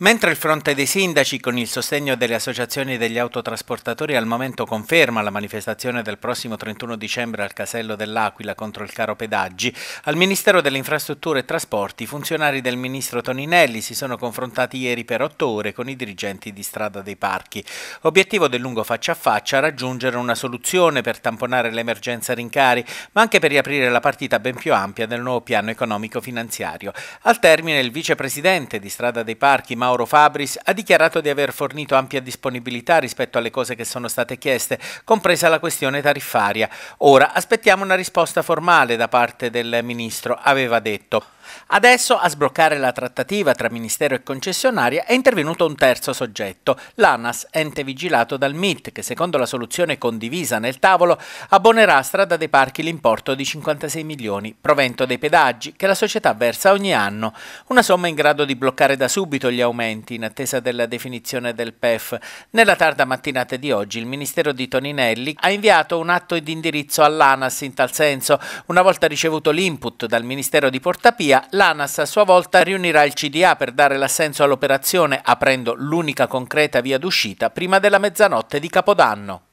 Mentre il fronte dei sindaci, con il sostegno delle associazioni degli autotrasportatori, al momento conferma la manifestazione del prossimo 31 dicembre al Casello dell'Aquila contro il caro pedaggi, al Ministero delle Infrastrutture e Trasporti funzionari del ministro Toninelli si sono confrontati ieri per otto ore con i dirigenti di Strada dei Parchi. Obiettivo del lungo faccia a faccia raggiungere una soluzione per tamponare l'emergenza rincari, ma anche per riaprire la partita ben più ampia del nuovo piano economico-finanziario. Al termine il vicepresidente di Strada dei Parchi, Mauro Fabris, ha dichiarato di aver fornito ampia disponibilità rispetto alle cose che sono state chieste, compresa la questione tariffaria. Ora aspettiamo una risposta formale da parte del Ministro, aveva detto. Adesso a sbloccare la trattativa tra Ministero e concessionaria è intervenuto un terzo soggetto, l'ANAS, ente vigilato dal MIT, che secondo la soluzione condivisa nel tavolo abbonerà a strada dei parchi l'importo di 56 milioni, provento dei pedaggi che la società versa ogni anno, una somma in grado di bloccare da subito gli aumenti aumenti in attesa della definizione del PEF. Nella tarda mattinata di oggi il Ministero di Toninelli ha inviato un atto di indirizzo all'ANAS in tal senso. Una volta ricevuto l'input dal Ministero di Portapia, l'ANAS a sua volta riunirà il CDA per dare l'assenso all'operazione, aprendo l'unica concreta via d'uscita prima della mezzanotte di Capodanno.